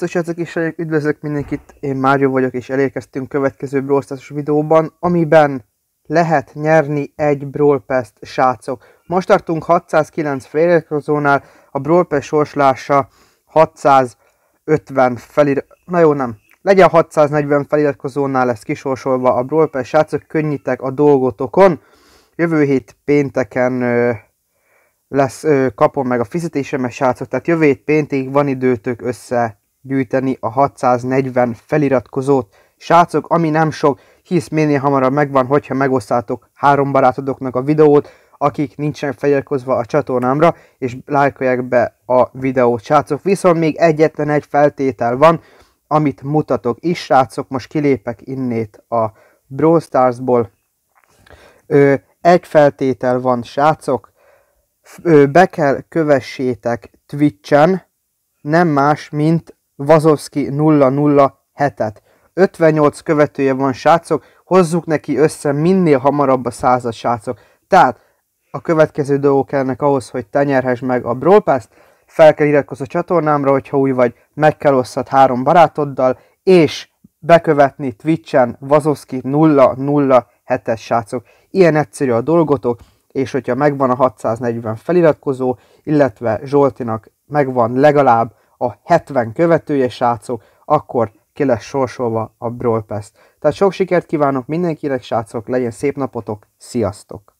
Sziasztok, srácok és srácok, üdvözlök mindenkit, én Mário vagyok, és elérkeztünk következő Brawl Stars videóban, amiben lehet nyerni egy Brawl Pass-t, srácok. Most tartunk 609 feliratkozónál, a Brawl Pass sorslása 650 felir... Na jó, nem. Legyen 640 feliratkozónál lesz kisorsolva a Brawl Pass, srácok, könnyítek a dolgotokon. Jövő hét pénteken lesz, kapom meg a fizetésemet, srácok, tehát jövő hét péntig van időtök össze gyűjteni a 640 feliratkozót. Srácok, ami nem sok, hisz minél hamarabb megvan, hogyha megosztátok három barátodoknak a videót, akik nincsenek feliratkozva a csatornámra, és lájkolják be a videót, srácok. Viszont még egyetlen egy feltétel van, amit mutatok is, srácok, most kilépek innét a Brawl Starsból. Ö, egy feltétel van, srácok, ö, be kell kövessétek Twitch-en, nem más, mint Vazovski 0 0 hetet. et 58 követője van srácok, hozzuk neki össze minél hamarabb a százas srácok. Tehát a következő dolgok kellnek ahhoz, hogy te nyerhess meg a Brawl Pass-t, fel kell iratkozni a csatornámra, hogyha új vagy, meg kell osszad három barátoddal, és bekövetni Twitch-en Vazovski 007-es srácok. Ilyen egyszerű a dolgotok, és hogyha megvan a 640 feliratkozó, illetve Zsoltinak megvan legalább a 70 követője, srácok, akkor ki lesz sorsolva a Brawl Pass. Tehát sok sikert kívánok mindenkinek, srácok, legyen szép napotok, sziasztok!